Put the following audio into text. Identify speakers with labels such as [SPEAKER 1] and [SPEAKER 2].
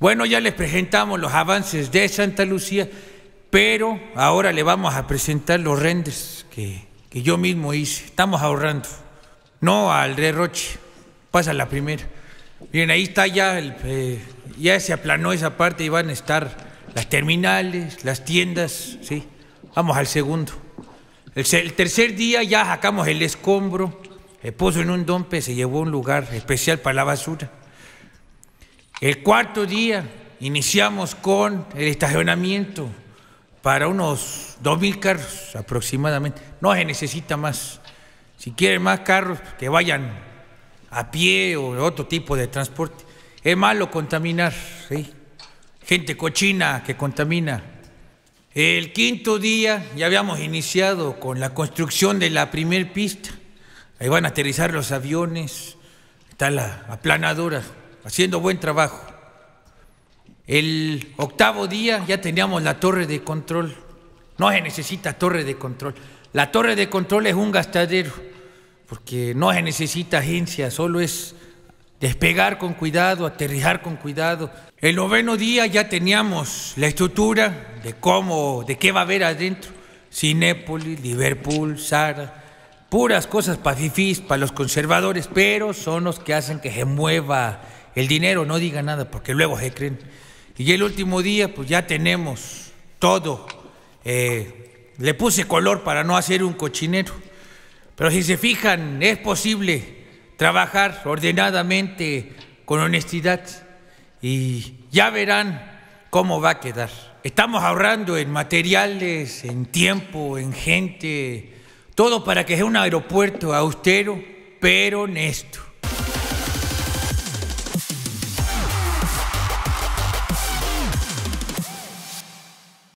[SPEAKER 1] Bueno, ya les presentamos los avances de Santa Lucía, pero ahora le vamos a presentar los rendes que, yo mismo hice. Estamos ahorrando, no al derroche. Pasa la primera. Miren, ahí está ya, eh, ya se aplanó esa parte y van a estar las terminales, las tiendas, ¿sí? Vamos al segundo. El, tercer día ya sacamos el escombro, el puso en un dompe se llevó a un lugar especial para la basura. El cuarto día iniciamos con el estacionamiento para unos 2.000 carros aproximadamente. No se necesita más. Si quieren más carros, que vayan a pie o otro tipo de transporte. Es malo contaminar, gente cochina que contamina. El quinto día ya habíamos iniciado con la construcción de la primer pista. Ahí van a aterrizar los aviones, está la aplanadora haciendo buen trabajo. El octavo día ya teníamos la torre de control. No se necesita torre de control. La torre de control es un gastadero, porque no se necesita agencia, solo es despegar con cuidado, aterrizar con cuidado. El noveno día ya teníamos la estructura de cómo, de qué va a haber adentro. Cinépolis, Liverpool, Sara, puras cosas pacifistas para los conservadores, pero son los que hacen que se mueva el dinero no diga nada porque luego se creen. Y el último día, pues ya tenemos todo. Eh, le puse color para no hacer un cochinero. Pero si se fijan, es posible trabajar ordenadamente, con honestidad, y ya verán cómo va a quedar. Estamos ahorrando en materiales, en tiempo, en gente, todo para que sea un aeropuerto austero, pero honesto.